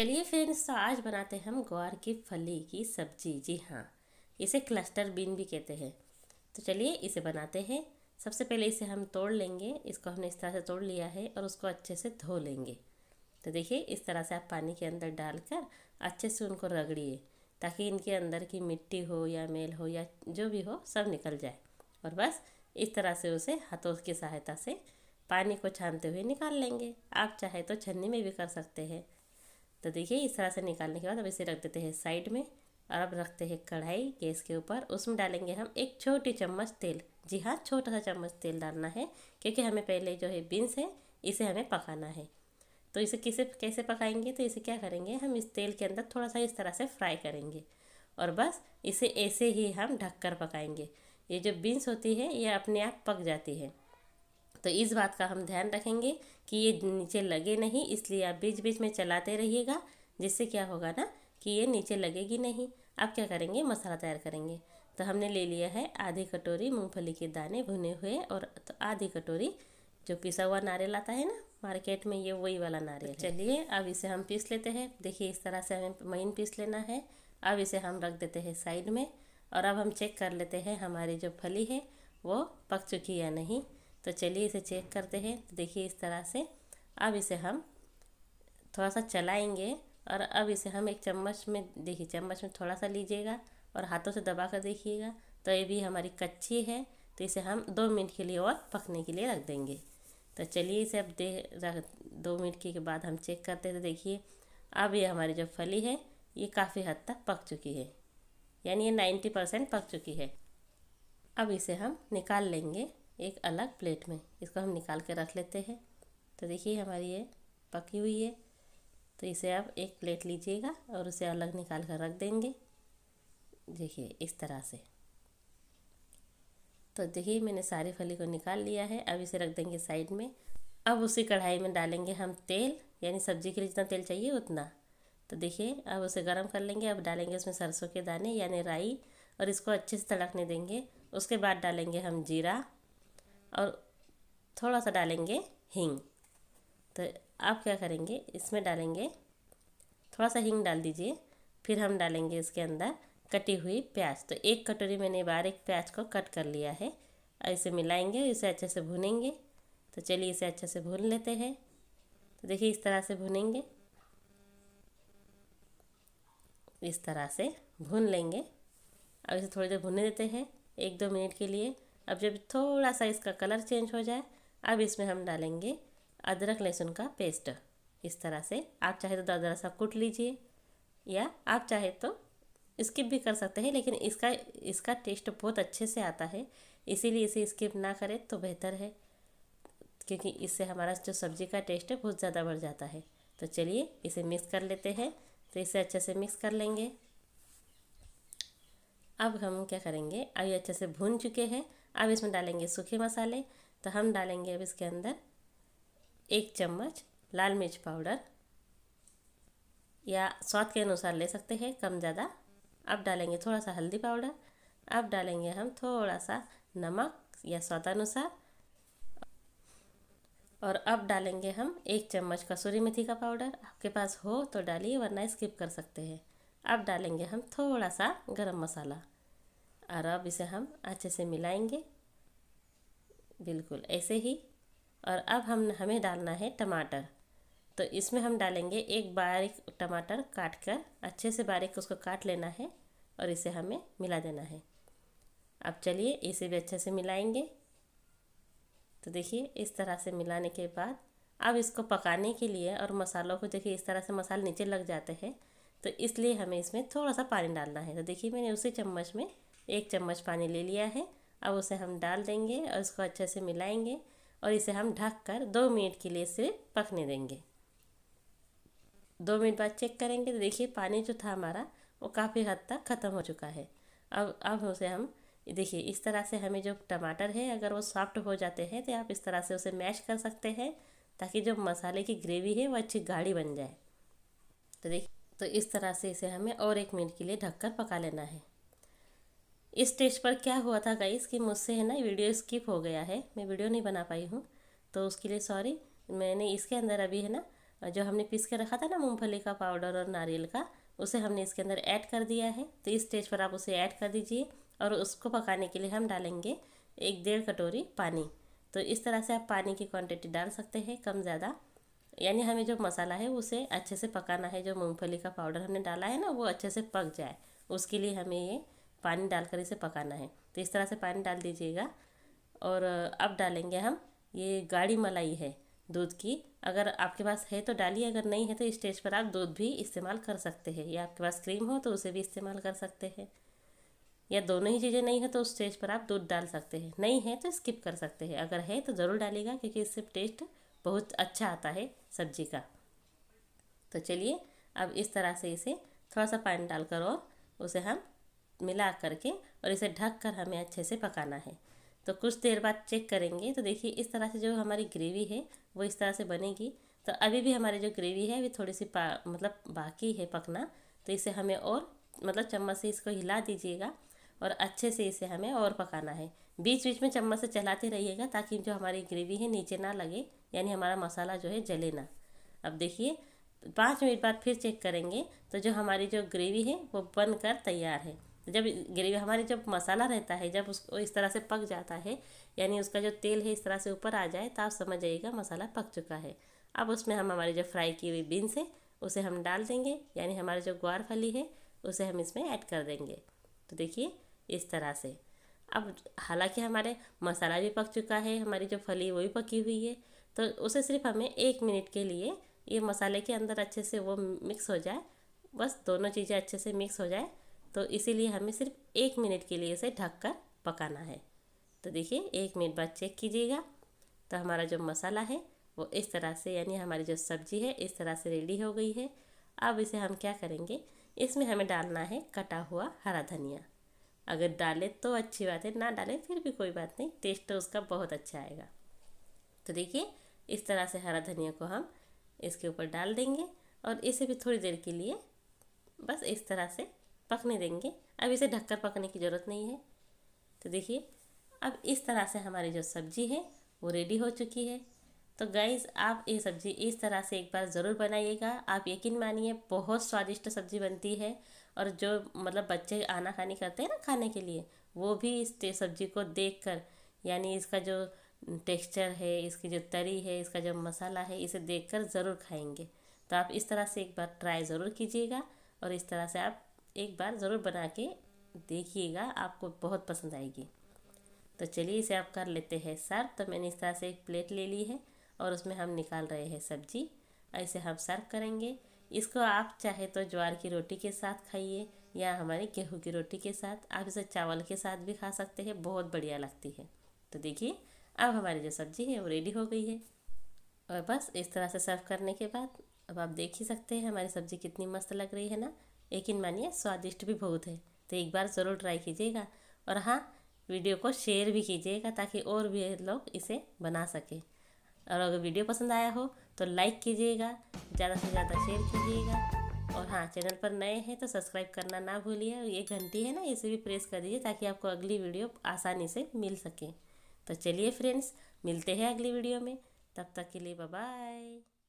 चलिए फ्रेंड्स तो आज बनाते हैं हम ग्वार की फली की सब्जी जी हाँ इसे क्लस्टर बीन भी कहते हैं तो चलिए इसे बनाते हैं सबसे पहले इसे हम तोड़ लेंगे इसको हमने इस तरह से तोड़ लिया है और उसको अच्छे से धो लेंगे तो देखिए इस तरह से आप पानी के अंदर डालकर अच्छे से उनको रगड़िए ताकि इनके अंदर की मिट्टी हो या मेल हो या जो भी हो सब निकल जाए और बस इस तरह से उसे हाथों की सहायता से पानी को छानते हुए निकाल लेंगे आप चाहे तो छन्नी में भी कर सकते हैं तो देखिए इस तरह से निकालने के बाद अब इसे रख देते हैं साइड में और अब रखते हैं कढ़ाई गैस के ऊपर उसमें डालेंगे हम एक छोटी चम्मच तेल जी हाँ छोटा सा चम्मच तेल डालना है क्योंकि हमें पहले जो है बीन्स है इसे हमें पकाना है तो इसे किसे कैसे पकाएंगे तो इसे क्या करेंगे हम इस तेल के अंदर थोड़ा सा इस तरह से फ्राई करेंगे और बस इसे ऐसे ही हम ढककर पकाएंगे ये जो बीन्स होती है ये अपने आप पक जाती है तो इस बात का हम ध्यान रखेंगे कि ये नीचे लगे नहीं इसलिए आप बीच बीच में चलाते रहिएगा जिससे क्या होगा ना कि ये नीचे लगेगी नहीं अब क्या करेंगे मसाला तैयार करेंगे तो हमने ले लिया है आधी कटोरी मूंगफली के दाने भुने हुए और तो आधी कटोरी जो पिसा हुआ नारियल आता है ना मार्केट में ये वही वाला नारियल तो चलिए अब इसे हम पीस लेते हैं देखिए इस तरह से हमें मेन पीस लेना है अब इसे हम रख देते हैं साइड में और अब हम चेक कर लेते हैं हमारी जो फली है वो पक चुकी या नहीं तो चलिए इसे चेक करते हैं तो देखिए इस तरह से अब इसे हम थोड़ा सा चलाएंगे और अब इसे हम एक चम्मच में देखिए चम्मच में थोड़ा सा लीजिएगा और हाथों से दबा कर देखिएगा तो ये भी हमारी कच्ची है तो इसे हम दो मिनट के लिए और पकने के लिए रख देंगे तो चलिए इसे अब दे रख दो मिनट के बाद हम चेक करते हैं तो देखिए अब ये हमारी जो फली है ये काफ़ी हद तक पक चुकी है यानी ये नाइन्टी परसेंट पक चुकी है अब इसे हम निकाल लेंगे एक अलग प्लेट में इसको हम निकाल के रख लेते हैं तो देखिए हमारी ये पकी हुई है तो इसे आप एक प्लेट लीजिएगा और उसे अलग निकाल कर रख देंगे देखिए इस तरह से तो देखिए मैंने सारी फली को निकाल लिया है अब इसे रख देंगे साइड में अब उसी कढ़ाई में डालेंगे हम तेल यानी सब्जी के लिए जितना तेल चाहिए उतना तो देखिए अब उसे गर्म कर लेंगे अब डालेंगे उसमें सरसों के दाने यानी राई और इसको अच्छे से तड़कने देंगे उसके बाद डालेंगे हम जीरा और थोड़ा सा डालेंगे हींग तो आप क्या करेंगे इसमें डालेंगे थोड़ा सा हींग डाल दीजिए फिर हम डालेंगे इसके अंदर कटी हुई प्याज तो एक कटोरी मैंने बारीक प्याज को कट कर लिया है और इसे मिलाएंगे इसे अच्छे से भुनेंगे तो चलिए इसे अच्छे से भून लेते हैं तो देखिए इस तरह से भुनेंगे इस तरह से भून लेंगे अब इसे थोड़ी देर भुनने देते हैं एक दो मिनट के लिए अब जब थोड़ा सा इसका कलर चेंज हो जाए अब इसमें हम डालेंगे अदरक लहसुन का पेस्ट इस तरह से आप चाहे तो ज़रा सा कूट लीजिए या आप चाहे तो स्किप भी कर सकते हैं लेकिन इसका इसका टेस्ट बहुत अच्छे से आता है इसीलिए इसे स्किप ना करें तो बेहतर है क्योंकि इससे हमारा जो सब्ज़ी का टेस्ट है बहुत ज़्यादा बढ़ जाता है तो चलिए इसे मिक्स कर लेते हैं तो इसे अच्छे से मिक्स कर लेंगे अब हम क्या करेंगे अभी अच्छे से भून चुके हैं अब इसमें डालेंगे सूखे मसाले तो हम डालेंगे अब इसके अंदर एक चम्मच लाल मिर्च पाउडर या स्वाद के अनुसार ले सकते हैं कम ज़्यादा अब डालेंगे थोड़ा सा हल्दी पाउडर अब डालेंगे हम थोड़ा सा नमक या स्वादानुसार और अब डालेंगे हम एक चम्मच कसूरी मेथी का पाउडर आपके पास हो तो डालिए वरना स्किप कर सकते हैं अब डालेंगे हम थोड़ा सा गरम मसाला और अब इसे हम अच्छे से मिलाएंगे बिल्कुल ऐसे ही और अब हम हमें डालना है टमाटर तो इसमें हम डालेंगे एक बारीक टमाटर काट कर अच्छे से बारीक उसको काट लेना है और इसे हमें मिला देना है अब चलिए इसे भी अच्छे से मिलाएंगे तो देखिए इस तरह से मिलाने के बाद अब इसको पकाने के लिए और मसालों को देखिए इस तरह से मसाले नीचे लग जाते हैं तो इसलिए हमें इसमें थोड़ा सा पानी डालना है तो देखिए मैंने उसी चम्मच में एक चम्मच पानी ले लिया है अब उसे हम डाल देंगे और इसको अच्छे से मिलाएंगे और इसे हम ढक कर दो मिनट के लिए इसे पकने देंगे दो मिनट बाद चेक करेंगे तो देखिए पानी जो था हमारा वो काफ़ी हद तक ख़त्म हो चुका है अब अब उसे हम देखिए इस तरह से हमें जो टमाटर है अगर वो सॉफ्ट हो जाते हैं तो आप इस तरह से उसे मैश कर सकते हैं ताकि जो मसाले की ग्रेवी है वो अच्छी गाढ़ी बन जाए तो देखिए तो इस तरह से इसे हमें और एक मिनट के लिए ढककर पका लेना है इस स्टेज पर क्या हुआ था गाइस कि मुझसे है ना वीडियो स्किप हो गया है मैं वीडियो नहीं बना पाई हूँ तो उसके लिए सॉरी मैंने इसके अंदर अभी है ना जो हमने पीस के रखा था ना मूँगफली का पाउडर और नारियल का उसे हमने इसके अंदर ऐड कर दिया है तो इस स्टेज पर आप उसे ऐड कर दीजिए और उसको पकाने के लिए हम डालेंगे एक डेढ़ कटोरी पानी तो इस तरह से आप पानी की क्वांटिटी डाल सकते हैं कम ज़्यादा यानी हमें जो मसाला है उसे अच्छे से पकाना है जो मूँगफली का पाउडर हमने डाला है ना वो अच्छे से पक जाए उसके लिए हमें ये पानी डालकर इसे पकाना है तो इस तरह से पानी डाल दीजिएगा और अब डालेंगे हम ये गाढ़ी मलाई है दूध की अगर आपके पास है तो डालिए अगर नहीं है तो इस स्टेज पर आप दूध भी इस्तेमाल कर सकते हैं या आपके पास क्रीम हो तो उसे भी इस्तेमाल कर सकते हैं या दोनों ही चीज़ें नहीं है तो उस स्टेज पर आप दूध डाल सकते हैं नहीं है तो स्किप कर सकते हैं अगर है तो ज़रूर डालिएगा क्योंकि इससे टेस्ट बहुत अच्छा आता है सब्जी का तो चलिए अब इस तरह से इसे थोड़ा सा पानी डालकर और उसे हम मिला करके और इसे ढक कर हमें अच्छे से पकाना है तो कुछ देर बाद चेक करेंगे तो देखिए इस तरह से जो हमारी ग्रेवी है वो इस तरह से बनेगी तो अभी भी हमारी जो ग्रेवी है अभी थोड़ी सी मतलब बाकी है पकना तो इसे हमें और मतलब चम्मच से इसको हिला दीजिएगा और अच्छे से इसे हमें और पकाना है बीच बीच में चम्मच से चलाते रहिएगा ताकि जो हमारी ग्रेवी है नीचे ना लगे यानी हमारा मसाला जो है जले ना अब देखिए पाँच मिनट बाद फिर चेक करेंगे तो जो हमारी जो ग्रेवी है वो बनकर तैयार है जब ग्रेवी हमारे जब मसाला रहता है जब उसको इस तरह से पक जाता है यानी उसका जो तेल है इस तरह से ऊपर आ जाए तो आप समझ जाइएगा मसाला पक चुका है अब उसमें हम हमारी जो फ्राई की हुई बीन्स है उसे हम डाल देंगे यानी हमारे जो ग्वार फली है उसे हम इसमें ऐड कर देंगे तो देखिए इस तरह से अब हालांकि हमारे मसाला भी पक चुका है हमारी जो फली वो भी पकी हुई है तो उसे सिर्फ हमें एक मिनट के लिए ये मसाले के अंदर अच्छे से वो मिक्स हो जाए बस दोनों चीज़ें अच्छे से मिक्स हो जाए तो इसीलिए हमें सिर्फ एक मिनट के लिए इसे ढक कर पकाना है तो देखिए एक मिनट बाद चेक कीजिएगा तो हमारा जो मसाला है वो इस तरह से यानी हमारी जो सब्ज़ी है इस तरह से रेडी हो गई है अब इसे हम क्या करेंगे इसमें हमें डालना है कटा हुआ हरा धनिया अगर डालें तो अच्छी बात है ना डालें फिर भी कोई बात नहीं टेस्ट तो उसका बहुत अच्छा आएगा तो देखिए इस तरह से हरा धनिया को हम इसके ऊपर डाल देंगे और इसे भी थोड़ी देर के लिए बस इस तरह से पकने देंगे अब इसे ढककर पकने की ज़रूरत नहीं है तो देखिए अब इस तरह से हमारी जो सब्ज़ी है वो रेडी हो चुकी है तो गाइज़ आप ये सब्ज़ी इस तरह से एक बार ज़रूर बनाइएगा आप यकीन मानिए बहुत स्वादिष्ट सब्ज़ी बनती है और जो मतलब बच्चे आना खानी करते हैं ना खाने के लिए वो भी इस सब्ज़ी को देख कर यानी इसका जो टेक्सचर है इसकी जो तरी है इसका जो मसाला है इसे देख कर ज़रूर खाएँगे तो आप इस तरह से एक बार ट्राई ज़रूर कीजिएगा और इस तरह से आप एक बार ज़रूर बना के देखिएगा आपको बहुत पसंद आएगी तो चलिए इसे आप कर लेते हैं सर्व तो मैंने इस तरह से एक प्लेट ले ली है और उसमें हम निकाल रहे हैं सब्जी ऐसे हम सर्व करेंगे इसको आप चाहे तो ज्वार की रोटी के साथ खाइए या हमारे गेहूँ की रोटी के साथ आप इसे चावल के साथ भी खा सकते हैं बहुत बढ़िया लगती है तो देखिए अब हमारी जो सब्ज़ी है वो रेडी हो गई है और बस इस तरह से सर्व करने के बाद अब आप देख ही सकते हैं हमारी सब्ज़ी कितनी मस्त लग रही है ना यकीन मानिए स्वादिष्ट भी बहुत है तो एक बार ज़रूर ट्राई कीजिएगा और हाँ वीडियो को शेयर भी कीजिएगा ताकि और भी लोग इसे बना सकें और अगर वीडियो पसंद आया हो तो लाइक कीजिएगा ज़्यादा से ज़्यादा शेयर कीजिएगा और हाँ चैनल पर नए हैं तो सब्सक्राइब करना ना भूलिए और ये घंटी है ना इसे भी प्रेस कर दीजिए ताकि आपको अगली वीडियो आसानी से मिल सके तो चलिए फ्रेंड्स मिलते हैं अगली वीडियो में तब तक के लिए बाय